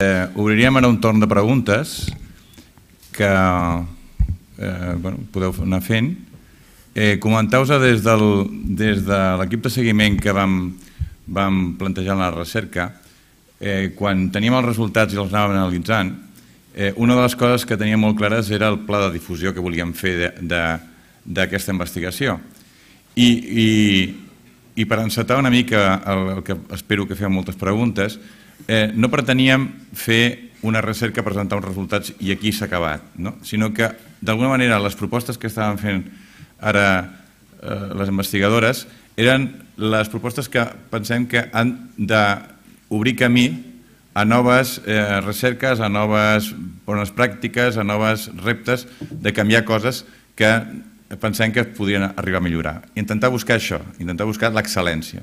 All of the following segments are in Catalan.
Eh, obriríem ara un torn de preguntes que eh, bueno, podeu anar fent. Eh, Comenteu-vos des, del, des de l'equip de seguiment que vam, vam plantejar en la recerca, eh, quan teníem els resultats i els anàvem analitzant, eh, una de les coses que teníem molt clares era el pla de difusió que volíem fer d'aquesta investigació. I, i, I per encetar una mica el, el que espero que feu moltes preguntes, eh, no preteníem fer una recerca, presentar uns resultats i aquí s'ha acabat, no? sinó que d'alguna manera les propostes que estaven fent ara eh, les investigadores eren les propostes que pensem que han d'obrir camí a noves eh, recerques, a noves bones pràctiques, a noves reptes de canviar coses que pensem que podrien arribar a millorar. Intentar buscar això, intentar buscar l'excel·lència.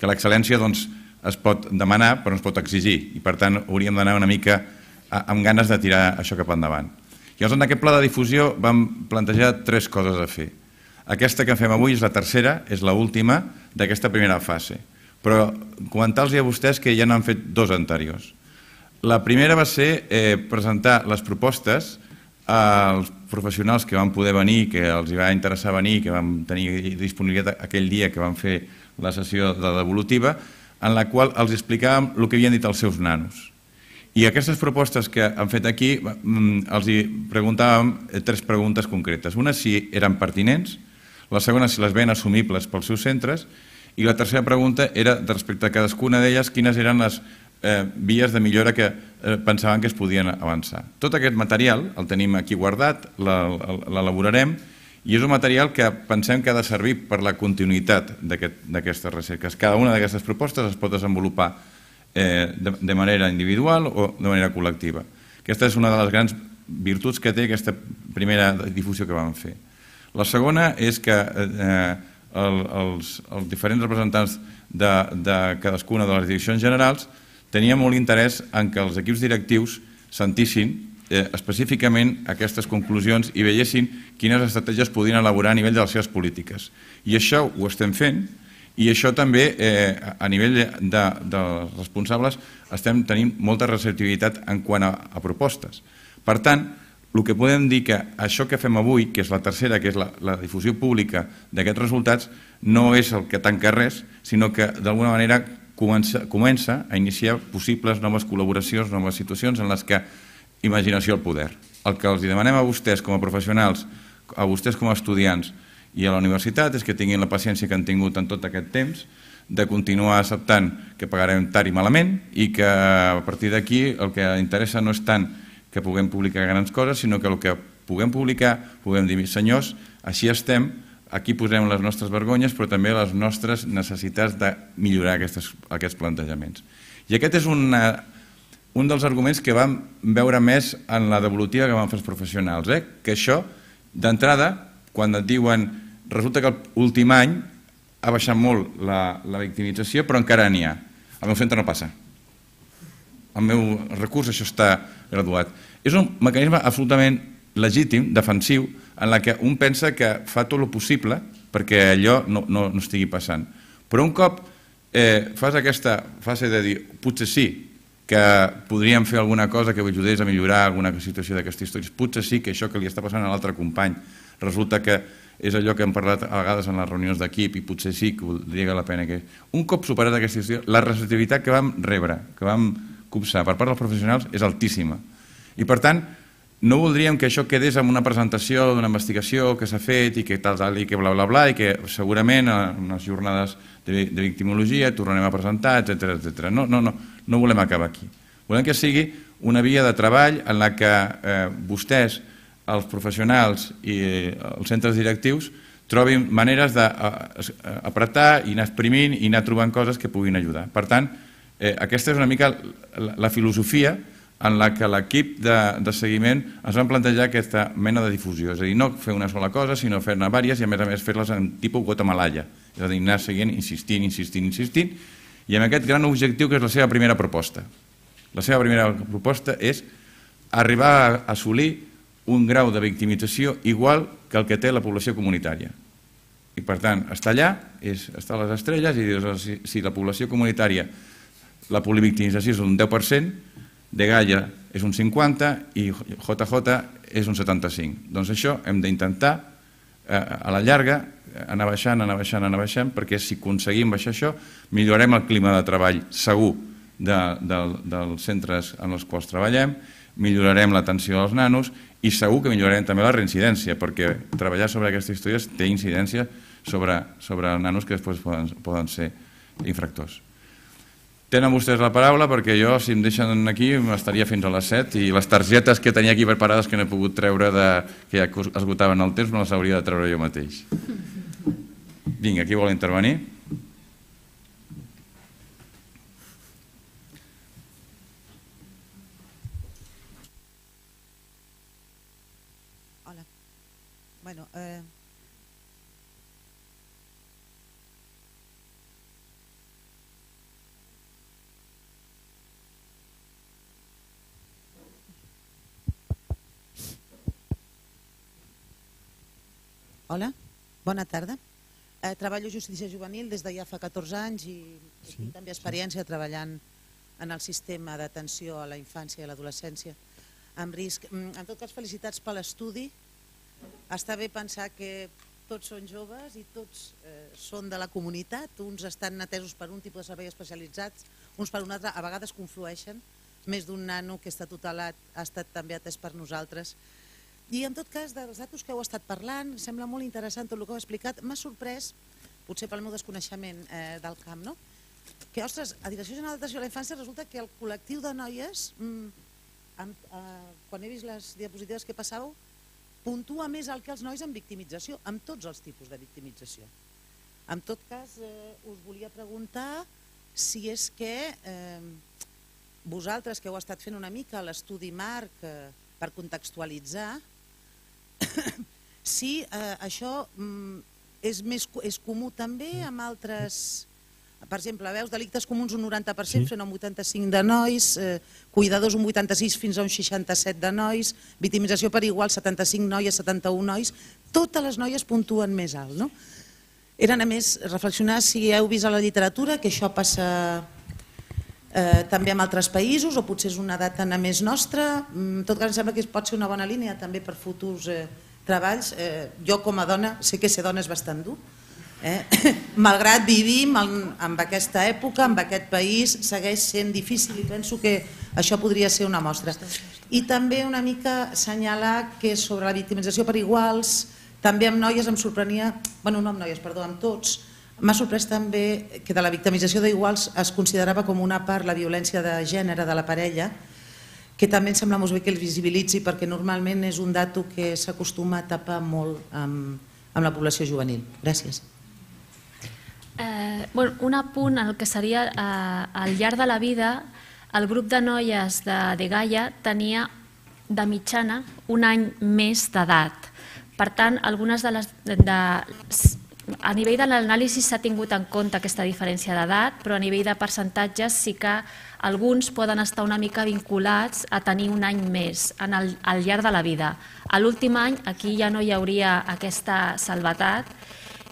Que l'excel·lència doncs, es pot demanar però no es pot exigir i per tant hauríem d'anar una mica amb ganes de tirar això cap endavant. Llavors en aquest pla de difusió vam plantejar tres coses a fer. Aquesta que fem avui és la tercera, és l'última última d'aquesta primera fase. Però comentar-los a vostès que ja n'han fet dos anteriors. La primera va ser eh, presentar les propostes als professionals que van poder venir, que els hi va interessar venir, que van tenir disponibilitat aquell dia que van fer la sessió de devolutiva, en la qual els explicàvem el que havien dit els seus nanos. I aquestes propostes que han fet aquí mm, els hi preguntàvem eh, tres preguntes concretes. Una, si eren pertinents, la segona, si les veien assumibles pels seus centres, i la tercera pregunta era, respecte a cadascuna d'elles, quines eren les eh, vies de millora que eh, pensaven que es podien avançar. Tot aquest material el tenim aquí guardat, l'elaborarem, i és un material que pensem que ha de servir per la continuïtat d'aquestes aquest, recerques. Cada una d'aquestes propostes es pot desenvolupar eh, de, de manera individual o de manera col·lectiva. Aquesta és una de les grans virtuts que té aquesta primera difusió que vam fer. La segona és que eh, eh el, els, els diferents representants de, de cadascuna de les direccions generals tenia molt interès en que els equips directius sentissin eh, específicament aquestes conclusions i veiessin quines estratègies podien elaborar a nivell de les seves polítiques. I això ho estem fent i això també eh, a nivell de, dels responsables estem tenint molta receptivitat en quant a, a propostes. Per tant, el que podem dir que això que fem avui, que és la tercera, que és la, la difusió pública d'aquests resultats, no és el que tanca res, sinó que d'alguna manera comença, comença a iniciar possibles noves col·laboracions, noves situacions en les que imaginació al poder. El que els demanem a vostès com a professionals, a vostès com a estudiants i a la universitat és que tinguin la paciència que han tingut en tot aquest temps de continuar acceptant que pagarem tard i malament i que a partir d'aquí el que interessa no és tant que puguem publicar grans coses, sinó que el que puguem publicar puguem dir, senyors, així estem, aquí posem les nostres vergonyes però també les nostres necessitats de millorar aquestes, aquests plantejaments. I aquest és una eh, un dels arguments que vam veure més en la devolutiva que van fer els professionals, eh? que això, d'entrada, quan et diuen resulta que l'últim any ha baixat molt la, la victimització, però encara n'hi ha. Al meu centre no passa. Al meu recurs això està graduat. És un mecanisme absolutament legítim, defensiu, en la que un pensa que fa tot el possible perquè allò no, no, no estigui passant. Però un cop eh, fas aquesta fase de dir potser sí, que podríem fer alguna cosa que ajudés a millorar alguna situació d'aquesta història. Potser sí que això que li està passant a l'altre company resulta que és allò que hem parlat a vegades en les reunions d'equip i potser sí que valdria la pena que... Un cop superat aquesta situació, la receptivitat que vam rebre, que vam copsar per part dels professionals és altíssima. I per tant, no voldríem que això quedés en una presentació d'una investigació que s'ha fet i que tal, tal, i que bla, bla, bla, i que segurament en unes jornades de, de victimologia tornarem a presentar, etc etc. No, no, no, no volem acabar aquí. Volem que sigui una via de treball en la que eh, vostès, els professionals i eh, els centres directius trobin maneres d'apretar eh, eh, i anar exprimint i anar trobant coses que puguin ajudar. Per tant, eh, aquesta és una mica la, la filosofia en la que l'equip de, de seguiment es van plantejar aquesta mena de difusió, és a dir, no fer una sola cosa, sinó fer-ne diverses i a més a més fer-les en tipus gota malalla, és a dir, anar seguint, insistint, insistint, insistint, i amb aquest gran objectiu que és la seva primera proposta. La seva primera proposta és arribar a assolir un grau de victimització igual que el que té la població comunitària. I per tant, està allà, és, està a les estrelles, i dius, si, si la població comunitària, la polivictimització és un 10%, de Gaia és un 50 i JJ és un 75. Doncs això hem d'intentar eh, a la llarga eh, anar baixant, anar baixant, anar baixant, perquè si aconseguim baixar això, millorem el clima de treball segur de, de, dels centres en els quals treballem, millorarem l'atenció dels nanos i segur que millorarem també la reincidència, perquè treballar sobre aquestes històries té incidència sobre, sobre nanos que després poden, poden ser infractors. Tenen vostès la paraula perquè jo, si em deixen aquí, estaria fins a les 7 i les targetes que tenia aquí preparades que no he pogut treure, de, que ja esgotaven el temps, me les hauria de treure jo mateix. Vinga, qui vol intervenir? Hola, bona tarda. Eh, treballo justícia juvenil des de ja fa 14 anys i sí, tinc també experiència sí. treballant en el sistema d'atenció a la infància i a l'adolescència amb risc. Mm, en tot cas, felicitats per l'estudi. Està bé pensar que tots són joves i tots eh, són de la comunitat, uns estan atesos per un tipus de servei especialitzats, uns per un altre, a vegades conflueixen, més d'un nano que està tutelat ha estat també atès per nosaltres i en tot cas, dels datos que heu estat parlant, sembla molt interessant tot el que heu explicat. M'ha sorprès, potser pel meu desconeixement eh, del camp, no? que, ostres, a Direcció General d'Atenció a la Infància resulta que el col·lectiu de noies, mm, amb, eh, quan he vist les diapositives que passàveu, puntua més el que els nois en victimització, amb tots els tipus de victimització. En tot cas, eh, us volia preguntar si és que eh, vosaltres, que heu estat fent una mica l'estudi marc eh, per contextualitzar, si eh, això mm, és, més, és comú també amb altres... Per exemple, veus, delictes comuns un 90%, sí. fent un 85% de nois, eh, cuidadors un 86% fins a un 67% de nois, victimització per igual 75 noies, 71 nois, totes les noies puntuen més alt. No? Eren, a més, reflexionar si heu vist a la literatura que això passa eh, també amb altres països o potser és una data més nostra. Mm, en tot cas, em sembla que pot ser una bona línia també per futurs eh, treballs. Eh, jo com a dona sé que ser dona és bastant dur, Eh? Malgrat vivim en, en aquesta època, en aquest país, segueix sent difícil i penso que això podria ser una mostra. I també una mica assenyalar que sobre la victimització per iguals, també amb noies em sorprenia, bueno, no amb noies, perdó, amb tots, M'ha sorprès també que de la victimització d'iguals es considerava com una part la violència de gènere de la parella, que també em sembla molt bé que el visibilitzi perquè normalment és un dato que s'acostuma a tapar molt amb, amb la població juvenil. Gràcies. Eh, bueno, un apunt al que seria eh, al llarg de la vida el grup de noies de, de Gaia tenia de mitjana un any més d'edat. Per tant, algunes de les, de, de, a nivell de l'anàlisi s'ha tingut en compte aquesta diferència d'edat, però a nivell de percentatges sí que alguns poden estar una mica vinculats a tenir un any més en el, al llarg de la vida. A l'últim any aquí ja no hi hauria aquesta salvetat,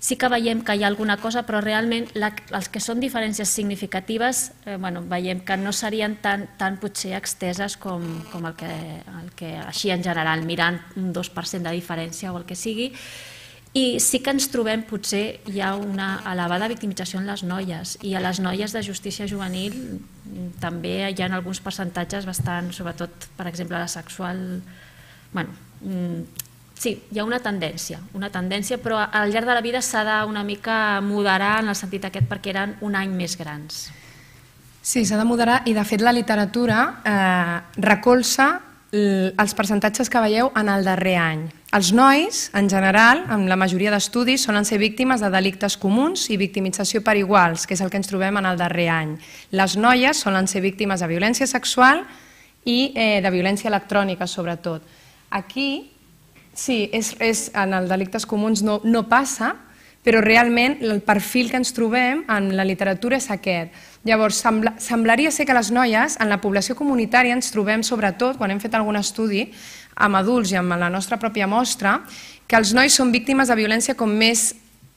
sí que veiem que hi ha alguna cosa, però realment la, les que són diferències significatives eh, bueno, veiem que no serien tan, tan potser exteses com, com el, que, el que així en general, mirant un 2% de diferència o el que sigui, i sí que ens trobem, potser, hi ha una elevada victimització en les noies, i a les noies de justícia juvenil també hi ha alguns percentatges bastant, sobretot, per exemple, la sexual... Bueno, mm, sí, hi ha una tendència, una tendència, però al llarg de la vida s'ha de una mica moderar en el sentit aquest perquè eren un any més grans. Sí, s'ha de moderar i de fet la literatura eh, recolza els percentatges que veieu en el darrer any, els nois, en general, amb la majoria d'estudis, solen ser víctimes de delictes comuns i victimització per iguals, que és el que ens trobem en el darrer any. Les noies solen ser víctimes de violència sexual i eh, de violència electrònica, sobretot. Aquí, sí, és, és, en els delictes comuns no, no passa, però realment el perfil que ens trobem en la literatura és aquest. Llavors, sembla, semblaria ser que les noies en la població comunitària ens trobem, sobretot, quan hem fet algun estudi, amb adults i amb la nostra pròpia mostra, que els nois són víctimes de violència com més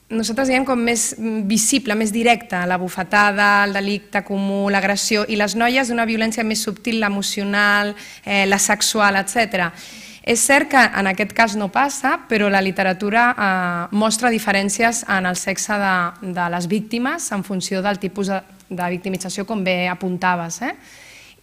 nosaltres diem com més visible, més directa, la bufetada, el delicte comú, l'agressió, i les noies d'una violència més subtil, l'emocional, eh, la sexual, etc. És cert que en aquest cas no passa, però la literatura eh, mostra diferències en el sexe de, de les víctimes en funció del tipus de, de victimització, com bé apuntaves. Eh?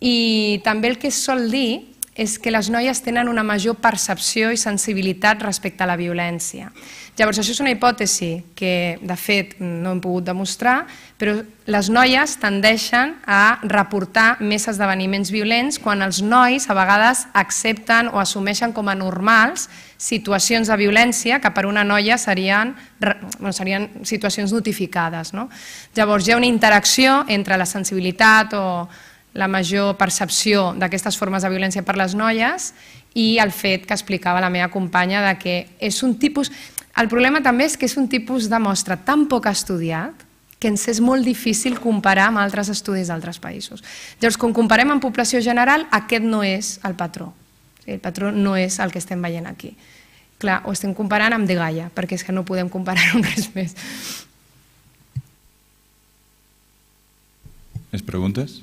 I també el que es sol dir és que les noies tenen una major percepció i sensibilitat respecte a la violència. Llavors, això és una hipòtesi que, de fet, no hem pogut demostrar, però les noies tendeixen a reportar més esdeveniments violents quan els nois a vegades accepten o assumeixen com a normals situacions de violència que per una noia serien, bueno, serien situacions notificades. No? Llavors, hi ha una interacció entre la sensibilitat o la major percepció d'aquestes formes de violència per les noies i el fet que explicava la meva companya de que és un tipus... El problema també és que és un tipus de mostra tan poc estudiat que ens és molt difícil comparar amb altres estudis d'altres països. Llavors, quan comparem amb població general, aquest no és el patró. El patró no és el que estem veient aquí. Clar, ho estem comparant amb De Gaia, perquè és que no podem comparar amb res més. Més preguntes?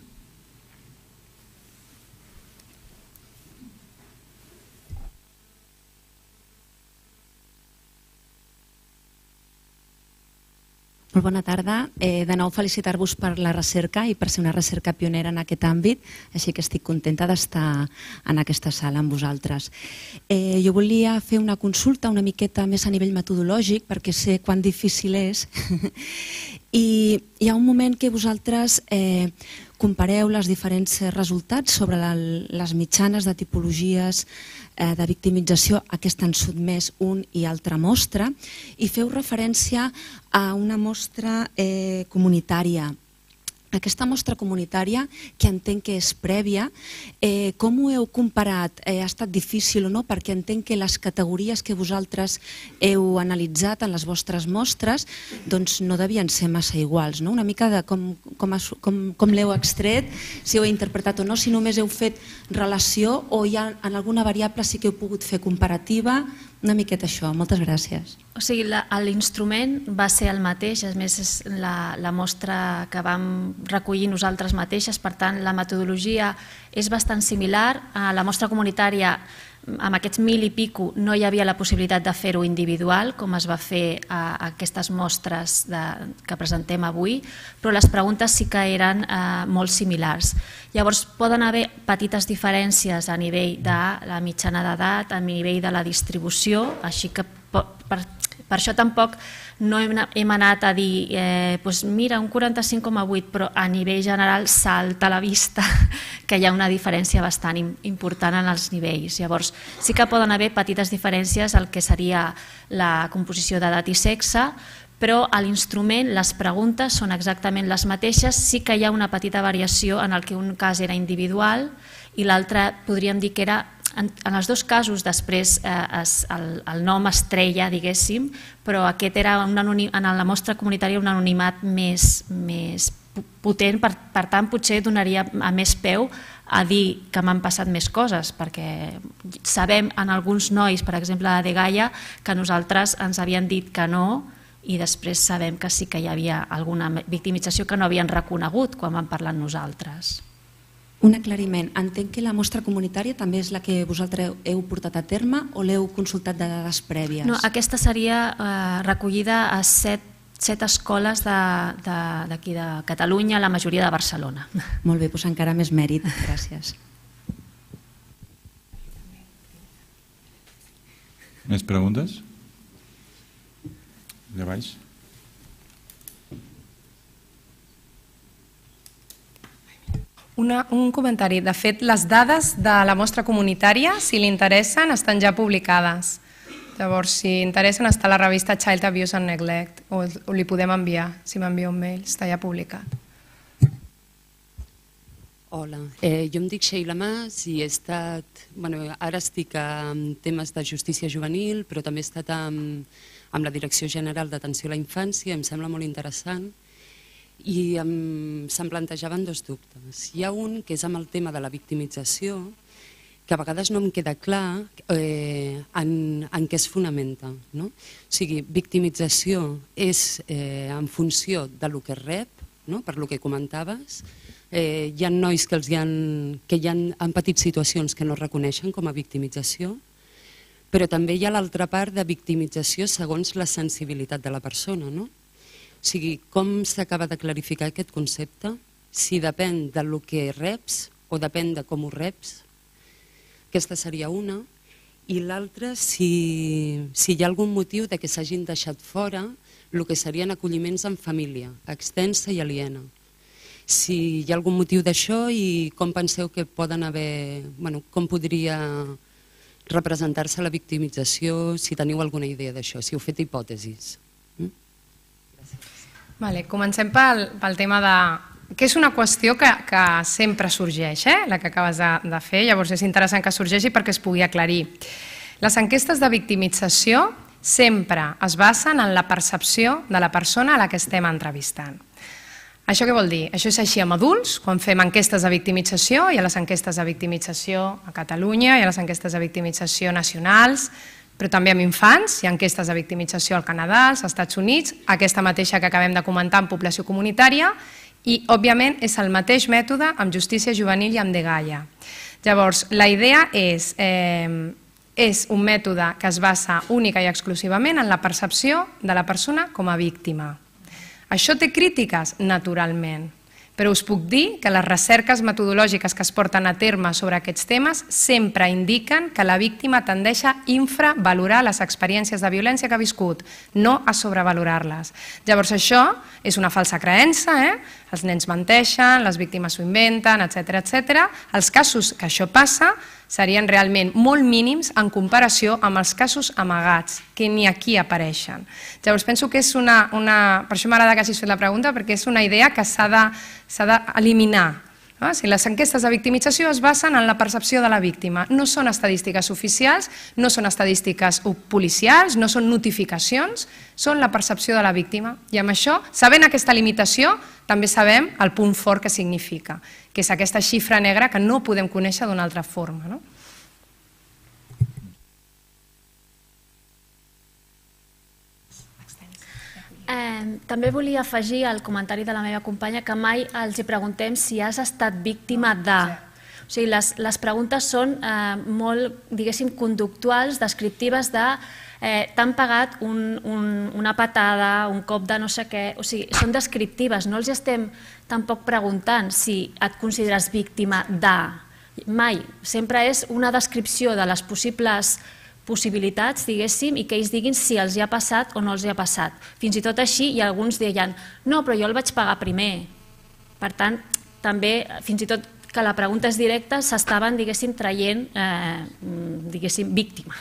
molt bona tarda. Eh, de nou felicitar-vos per la recerca i per ser una recerca pionera en aquest àmbit, així que estic contenta d'estar en aquesta sala amb vosaltres. Eh, jo volia fer una consulta una miqueta més a nivell metodològic perquè sé quan difícil és i hi ha un moment que vosaltres eh, compareu les diferents eh, resultats sobre les mitjanes de tipologies eh, de victimització a què estan sotmès un i altra mostra i feu referència a una mostra eh, comunitària aquesta mostra comunitària, que entenc que és prèvia, eh, com ho heu comparat? Eh, ha estat difícil o no? Perquè entenc que les categories que vosaltres heu analitzat en les vostres mostres doncs no devien ser massa iguals, no? Una mica de com, com, com, com l'heu extret, si ho he interpretat o no, si només heu fet relació o hi ha en alguna variable sí que heu pogut fer comparativa una miqueta això, moltes gràcies. O sigui, l'instrument va ser el mateix, a més és la, la mostra que vam recollir nosaltres mateixes, per tant la metodologia és bastant similar a la mostra comunitària amb aquests mil i pico no hi havia la possibilitat de fer-ho individual, com es va fer a, aquestes mostres de, que presentem avui, però les preguntes sí que eren eh, molt similars. Llavors, poden haver petites diferències a nivell de la mitjana d'edat, a nivell de la distribució, així que per, per això tampoc no hem, hem anat a dir, eh, doncs mira, un 45,8, però a nivell general salta a la vista que hi ha una diferència bastant important en els nivells. Llavors, sí que poden haver petites diferències al que seria la composició d'edat i sexe, però a l'instrument les preguntes són exactament les mateixes, sí que hi ha una petita variació en el que un cas era individual i l'altre podríem dir que era en, en els dos casos després eh, es, el, el nom estrella, diguéssim, però aquest era un anonim, en la mostra comunitària un anonimat més, més potent, per, per tant potser donaria a més peu a dir que m'han passat més coses, perquè sabem en alguns nois, per exemple de Gaia, que nosaltres ens havien dit que no i després sabem que sí que hi havia alguna victimització que no havien reconegut quan vam parlar amb nosaltres. Un aclariment. Entenc que la mostra comunitària també és la que vosaltres heu portat a terme o l'heu consultat de dades prèvies? No, aquesta seria eh, recollida a set, set escoles d'aquí de, de, de Catalunya, la majoria de Barcelona. Molt bé, doncs encara més mèrit. Gràcies. Més preguntes? De baix. Una, un comentari. De fet, les dades de la mostra comunitària, si li interessen, estan ja publicades. Llavors, si interessen, està a la revista Child Abuse and Neglect, o, o li podem enviar, si m'envia un mail, està ja publicat. Hola, eh, jo em dic Sheila Mas i he estat, bueno, ara estic en temes de justícia juvenil, però també he estat amb, amb la Direcció General d'Atenció a la Infància, em sembla molt interessant, i em, se'm plantejaven dos dubtes. Hi ha un que és amb el tema de la victimització, que a vegades no em queda clar eh, en, en què es fonamenta. No? O sigui, victimització és eh, en funció de lo que rep, no? per lo que comentaves, eh, hi ha nois que, els hi han, que hi han, han patit situacions que no reconeixen com a victimització, però també hi ha l'altra part de victimització segons la sensibilitat de la persona. No? O sigui, com s'acaba de clarificar aquest concepte? Si depèn de lo que reps o depèn de com ho reps? Aquesta seria una. I l'altra, si, si hi ha algun motiu de que s'hagin deixat fora el que serien acolliments en família, extensa i aliena. Si hi ha algun motiu d'això i com penseu que poden haver, bueno, com podria representar-se la victimització, si teniu alguna idea d'això, si heu fet hipòtesis. Vale, comencem pel, pel tema de, que és una qüestió que, que sempre sorgeix, eh? la que acabes de, de fer, llavors és interessant que sorgeixi perquè es pugui aclarir. Les enquestes de victimització sempre es basen en la percepció de la persona a la que estem entrevistant. Això què vol dir? Això és així amb adults, quan fem enquestes de victimització, i a les enquestes de victimització a Catalunya, i a les enquestes de victimització nacionals, però també amb infants, hi ha enquestes de victimització al Canadà, als Estats Units, aquesta mateixa que acabem de comentar en població comunitària, i, òbviament, és el mateix mètode amb justícia juvenil i amb de Gaia. Llavors, la idea és, eh, és un mètode que es basa única i exclusivament en la percepció de la persona com a víctima. Això té crítiques? Naturalment però us puc dir que les recerques metodològiques que es porten a terme sobre aquests temes sempre indiquen que la víctima tendeix a infravalorar les experiències de violència que ha viscut, no a sobrevalorar-les. Llavors això és una falsa creença, eh? els nens menteixen, les víctimes s'ho inventen, etc etc. Els casos que això passa serien realment molt mínims en comparació amb els casos amagats, que ni aquí apareixen. Llavors penso que és una... una per això m'agrada que hagis fet la pregunta, perquè és una idea que s'ha d'eliminar, de, Ah, si les enquestes de victimització es basen en la percepció de la víctima. No són estadístiques oficials, no són estadístiques policials, no són notificacions, són la percepció de la víctima. I amb això, sabent aquesta limitació, també sabem el punt fort que significa, que és aquesta xifra negra que no podem conèixer d'una altra forma. No? Eh, també volia afegir al comentari de la meva companya que mai els hi preguntem si has estat víctima ah, de... O sigui, les, les preguntes són eh, molt, diguéssim, conductuals, descriptives de eh, t'han pagat un, un, una patada, un cop de no sé què... O sigui, són descriptives, no els estem tampoc preguntant si et consideres víctima de... Mai. Sempre és una descripció de les possibles possibilitats, diguéssim, i que ells diguin si els hi ha passat o no els hi ha passat. Fins i tot així, i alguns deien, no, però jo el vaig pagar primer. Per tant, també, fins i tot que la pregunta és directa, s'estaven, diguéssim, traient, eh, diguéssim, víctima.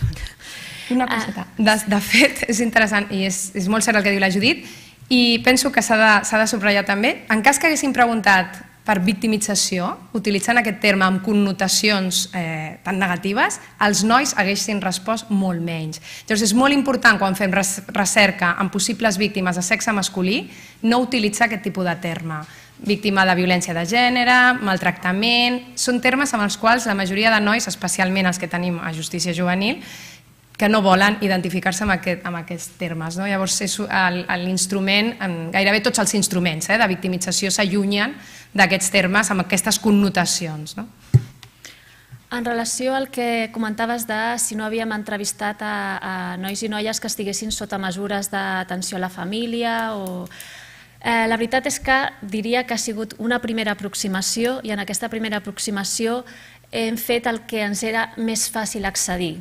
Una eh, coseta. De, de fet, és interessant i és, és molt cert el que diu la Judit, i penso que s'ha de, de subratllar també. En cas que haguéssim preguntat per victimització, utilitzant aquest terme amb connotacions eh, tan negatives, els nois haguessin respost molt menys. Llavors és molt important quan fem recerca en possibles víctimes de sexe masculí no utilitzar aquest tipus de terme. Víctima de violència de gènere, maltractament... Són termes amb els quals la majoria de nois, especialment els que tenim a justícia juvenil, que no volen identificar-se amb, aquest, amb aquests termes. No? Llavors, l'instrument, gairebé tots els instruments eh, de victimització s'allunyen d'aquests termes amb aquestes connotacions. No? En relació al que comentaves de si no havíem entrevistat a, a nois i noies que estiguessin sota mesures d'atenció a la família o... Eh, la veritat és que diria que ha sigut una primera aproximació i en aquesta primera aproximació hem fet el que ens era més fàcil accedir,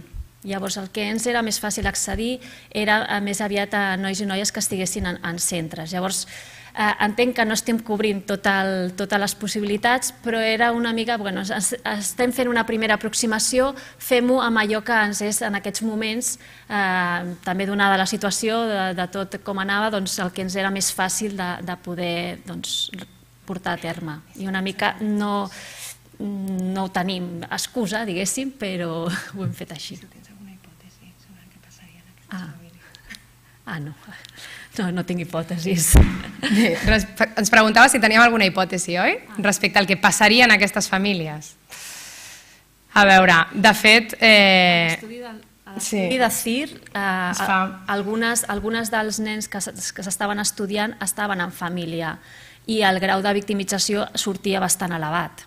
Llavors el que ens era més fàcil accedir era més aviat a nois i noies que estiguessin en, en centres. Llavors eh, entenc que no estem cobrint tot el, totes les possibilitats, però era una mica, bueno, es, estem fent una primera aproximació, fem-ho amb allò que ens és en aquests moments, eh, també donada la situació de, de tot com anava, doncs el que ens era més fàcil de, de poder doncs, portar a terme. I una mica no, no tenim excusa, diguéssim, però ho hem fet així. Ah. Ah, ah, no. No, no tinc hipòtesis. Bé, ens preguntava si teníem alguna hipòtesi, oi? Ah. Respecte al que passaria en aquestes famílies. A veure, de fet... Eh... A l'estudi de CIR, eh, fa... algunes, algunes dels nens que s'estaven estudiant estaven en família i el grau de victimització sortia bastant elevat.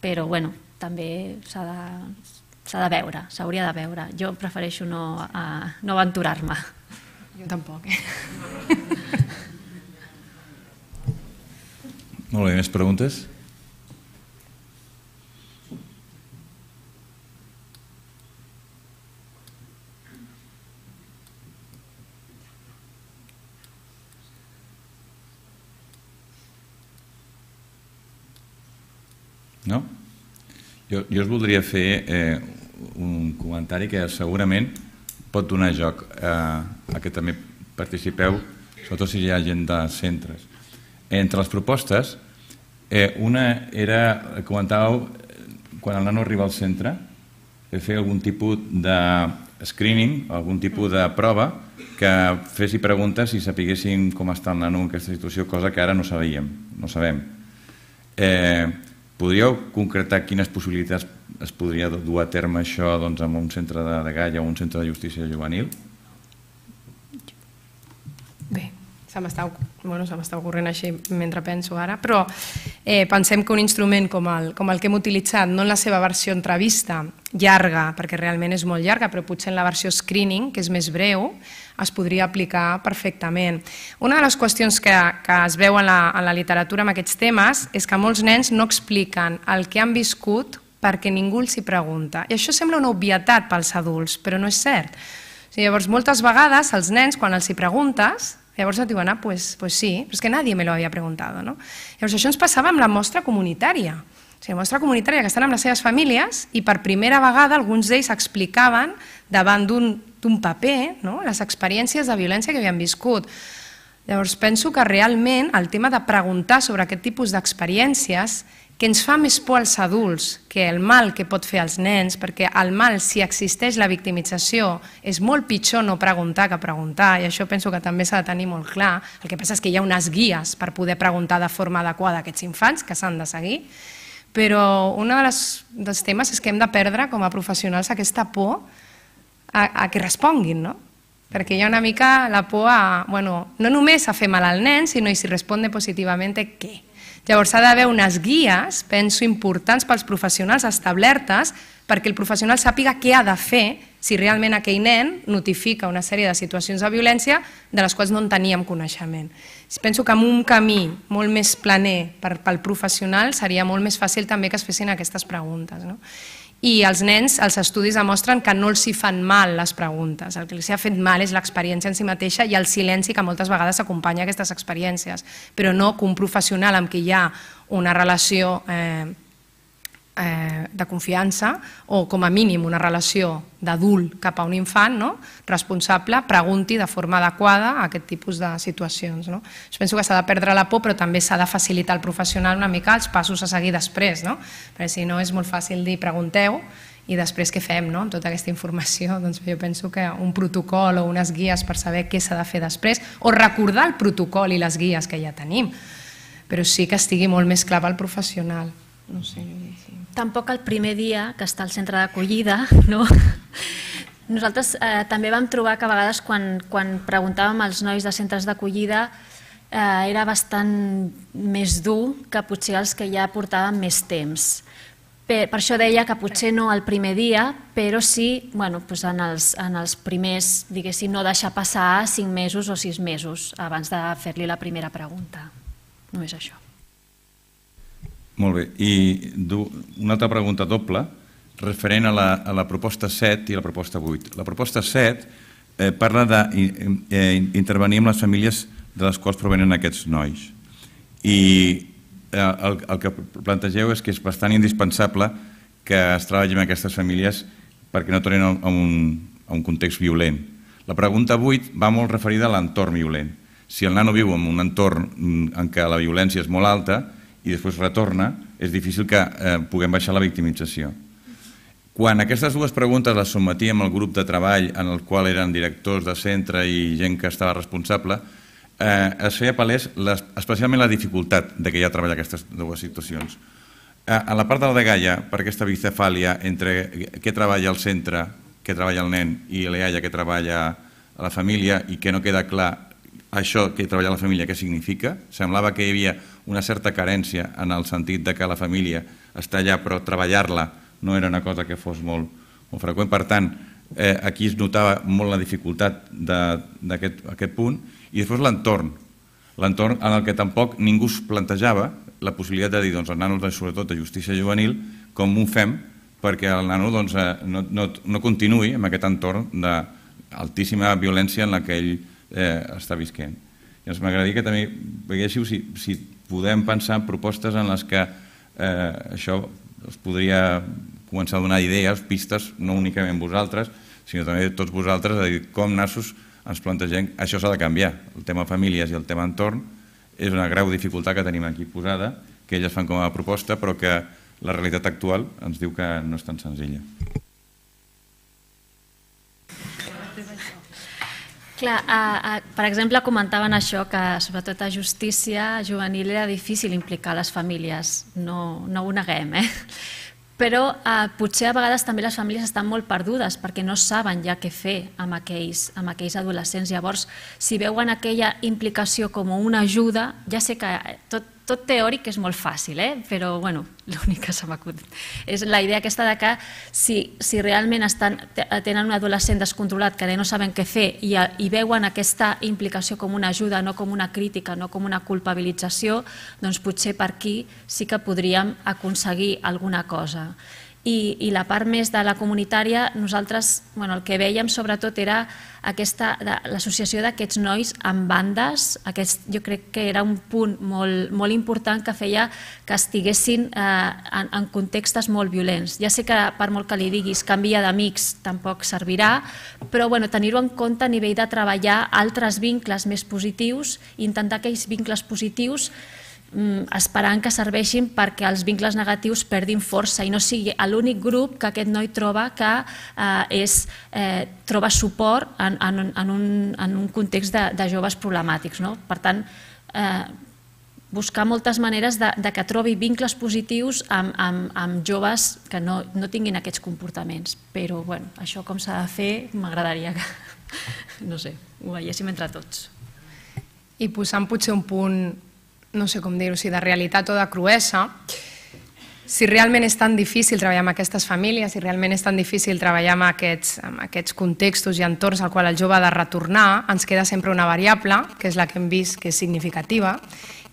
Però, bueno, també s'ha de, s'ha de veure, s'hauria de veure. Jo prefereixo no, uh, no aventurar-me. Jo tampoc. Eh? Molt bé, més preguntes? No? Jo, jo us voldria fer eh, un comentari que segurament pot donar joc eh, a, que també participeu, sobretot si hi ha gent de centres. Entre les propostes, eh, una era, comentàveu, quan el nano arriba al centre, fer algun tipus de screening, algun tipus de prova, que fessi preguntes i sapiguessin com està el nano en aquesta situació, cosa que ara no sabíem, no sabem. Eh, Podríeu concretar quines possibilitats es podria dur a terme això doncs, amb un centre de, de Gaia o un centre de justícia juvenil? Bé, se m'està bueno, ocorrent així mentre penso ara, però eh, pensem que un instrument com el, com el que hem utilitzat, no en la seva versió entrevista, llarga, perquè realment és molt llarga, però potser en la versió screening, que és més breu, es podria aplicar perfectament. Una de les qüestions que, que es veu en la, en la literatura amb aquests temes és que molts nens no expliquen el que han viscut perquè ningú els hi pregunta. I això sembla una obvietat pels adults, però no és cert. O sigui, llavors, moltes vegades els nens, quan els hi preguntes, Llavors et diuen, ah, pues, pues sí, però és que nadie me lo havia preguntado. No? Llavors això ens passava amb la mostra comunitària sigui, la mostra comunitària que estan amb les seves famílies i per primera vegada alguns d'ells explicaven davant d'un paper no? les experiències de violència que havien viscut. Llavors penso que realment el tema de preguntar sobre aquest tipus d'experiències que ens fa més por als adults que el mal que pot fer als nens, perquè el mal, si existeix la victimització, és molt pitjor no preguntar que preguntar, i això penso que també s'ha de tenir molt clar. El que passa és que hi ha unes guies per poder preguntar de forma adequada a aquests infants que s'han de seguir, però un de les, dels temes és que hem de perdre com a professionals aquesta por a, a que responguin, no? Perquè hi ha una mica la por a, bueno, no només a fer mal al nen, sinó i si responde positivament, què? Llavors ha d'haver unes guies, penso, importants pels professionals establertes perquè el professional sàpiga què ha de fer si realment aquell nen notifica una sèrie de situacions de violència de les quals no en teníem coneixement. Penso que amb un camí molt més planer per, pel professional seria molt més fàcil també que es fessin aquestes preguntes. No? I els nens, els estudis demostren que no els hi fan mal les preguntes. El que els hi ha fet mal és l'experiència en si mateixa i el silenci que moltes vegades acompanya aquestes experiències, però no que un professional amb qui hi ha una relació eh, eh, de confiança o com a mínim una relació d'adult cap a un infant no? responsable pregunti de forma adequada a aquest tipus de situacions. No? Jo penso que s'ha de perdre la por però també s'ha de facilitar al professional una mica els passos a seguir després, no? perquè si no és molt fàcil dir pregunteu i després què fem no? amb tota aquesta informació? Doncs jo penso que un protocol o unes guies per saber què s'ha de fer després o recordar el protocol i les guies que ja tenim, però sí que estigui molt més clar pel professional. No sé, tampoc el primer dia que està al centre d'acollida, no? Nosaltres eh, també vam trobar que a vegades quan, quan preguntàvem als nois de centres d'acollida eh, era bastant més dur que potser els que ja portaven més temps. Per, per això deia que potser no el primer dia, però sí bueno, doncs en, els, en els primers, diguéssim, no deixar passar cinc mesos o sis mesos abans de fer-li la primera pregunta. Només això. Molt bé. I una altra pregunta doble, referent a la, a la proposta 7 i la proposta 8. La proposta 7 eh, parla d'intervenir eh, eh amb les famílies de les quals provenen aquests nois. I eh, el, el que plantegeu és que és bastant indispensable que es treballi amb aquestes famílies perquè no tornin a un, a un context violent. La pregunta 8 va molt referida a l'entorn violent. Si el nano viu en un entorn mm, en què la violència és molt alta, i després retorna, és difícil que eh, puguem baixar la victimització. Quan aquestes dues preguntes les sometíem al grup de treball en el qual eren directors de centre i gent que estava responsable, eh, es feia palès les, especialment la dificultat de que hi ha treball aquestes dues situacions. Eh, a la part de la de Gaia, per aquesta bicefàlia entre què treballa el centre, què treballa el nen, i l'EAIA iaia que treballa a la família i que no queda clar això que treballa la família, què significa, semblava que hi havia una certa carència en el sentit de que la família està allà però treballar-la no era una cosa que fos molt, molt freqüent. Per tant, eh, aquí es notava molt la dificultat d'aquest punt i després l'entorn, l'entorn en el que tampoc ningú es plantejava la possibilitat de dir doncs, el nano, doncs, sobretot de justícia juvenil, com ho fem perquè el nano doncs, eh, no, no, no continuï en aquest entorn d'altíssima violència en la que ell eh, està visquent. I ens m'agradaria que també veiéssiu si, si podem pensar en propostes en les que eh, això us podria començar a donar idees, pistes, no únicament vosaltres, sinó també tots vosaltres, a dir com nassos ens plantegem això s'ha de canviar. El tema famílies i el tema entorn és una greu dificultat que tenim aquí posada, que elles fan com a proposta, però que la realitat actual ens diu que no és tan senzilla. Clar, a, a, per exemple, comentaven això, que sobretot a justícia juvenil era difícil implicar les famílies, no, no ho neguem, eh? però a, eh, potser a vegades també les famílies estan molt perdudes perquè no saben ja què fer amb aquells, amb aquells adolescents. Llavors, si veuen aquella implicació com una ajuda, ja sé que tot, tot teòric és molt fàcil, eh? però bueno, l'únic que se m'acut és la idea aquesta de que si, si realment estan, tenen un adolescent descontrolat que no saben què fer i, i veuen aquesta implicació com una ajuda, no com una crítica, no com una culpabilització, doncs potser per aquí sí que podríem aconseguir alguna cosa i, i la part més de la comunitària, nosaltres bueno, el que veiem sobretot era l'associació d'aquests nois amb bandes, aquest, jo crec que era un punt molt, molt important que feia que estiguessin eh, en, en contextes molt violents. Ja sé que per molt que li diguis canvia d'amics tampoc servirà, però bueno, tenir-ho en compte a nivell de treballar altres vincles més positius, intentar que aquells vincles positius Mm, esperant que serveixin perquè els vincles negatius perdin força i no sigui l'únic grup que aquest noi troba que eh, és, eh, troba suport en, en, en, un, en un context de, de joves problemàtics. No? Per tant, eh, buscar moltes maneres de, de que trobi vincles positius amb, amb, amb joves que no, no tinguin aquests comportaments. Però bueno, això com s'ha de fer m'agradaria que, no sé, ho veiéssim entre tots. I posant potser un punt no sé com dir-ho, si de realitat o de cruesa, si realment és tan difícil treballar amb aquestes famílies, si realment és tan difícil treballar amb aquests, amb aquests contextos i entorns al qual el jove ha de retornar, ens queda sempre una variable, que és la que hem vist que és significativa,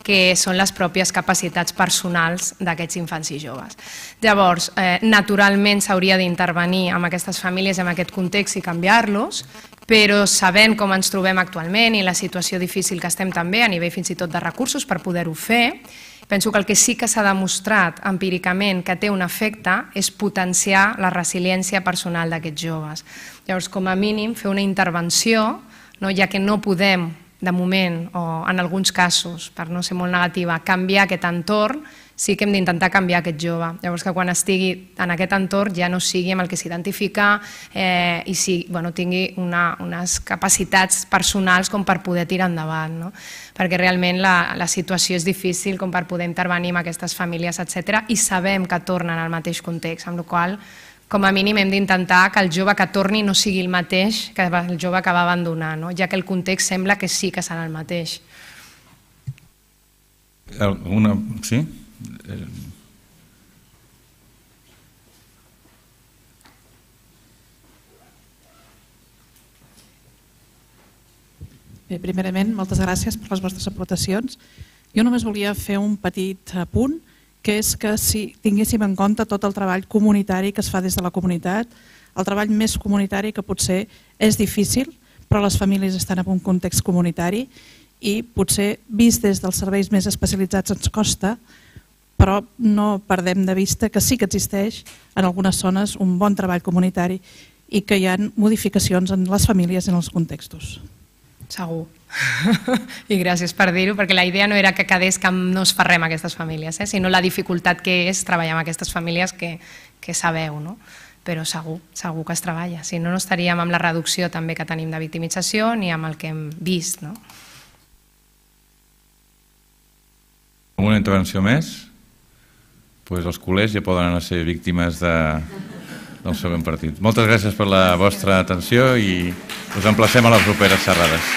que són les pròpies capacitats personals d'aquests infants i joves. Llavors, eh, naturalment s'hauria d'intervenir amb aquestes famílies en aquest context i canviar-los, però sabent com ens trobem actualment i la situació difícil que estem també a nivell fins i tot de recursos per poder-ho fer, penso que el que sí que s'ha demostrat empíricament que té un efecte és potenciar la resiliència personal d'aquests joves. Llavors, com a mínim, fer una intervenció, no, ja que no podem de moment, o en alguns casos, per no ser molt negativa, canviar aquest entorn, sí que hem d'intentar canviar aquest jove. Llavors que quan estigui en aquest entorn ja no sigui amb el que s'identifica eh, i sí, bueno, tingui una, unes capacitats personals com per poder tirar endavant, no? perquè realment la, la situació és difícil com per poder intervenir amb aquestes famílies, etc. i sabem que tornen al mateix context, amb la qual cosa com a mínim hem d'intentar que el jove que torni no sigui el mateix que el jove que va abandonar, no? ja que el context sembla que sí que serà el mateix. Una... Sí? Bé, primerament, moltes gràcies per les vostres aportacions. Jo només volia fer un petit apunt que és que si tinguéssim en compte tot el treball comunitari que es fa des de la comunitat, el treball més comunitari que potser és difícil, però les famílies estan en un context comunitari i potser vist des dels serveis més especialitzats ens costa, però no perdem de vista que sí que existeix en algunes zones un bon treball comunitari i que hi ha modificacions en les famílies i en els contextos segur. I gràcies per dir-ho, perquè la idea no era que quedés que no es fa aquestes famílies, eh? sinó la dificultat que és treballar amb aquestes famílies que, que sabeu, no? però segur, segur que es treballa. Si no, no estaríem amb la reducció també que tenim de victimització ni amb el que hem vist. No? una intervenció més, doncs els culers ja poden anar a ser víctimes de, del segon partit. Moltes gràcies per la vostra atenció i us emplacem a les properes xerrades.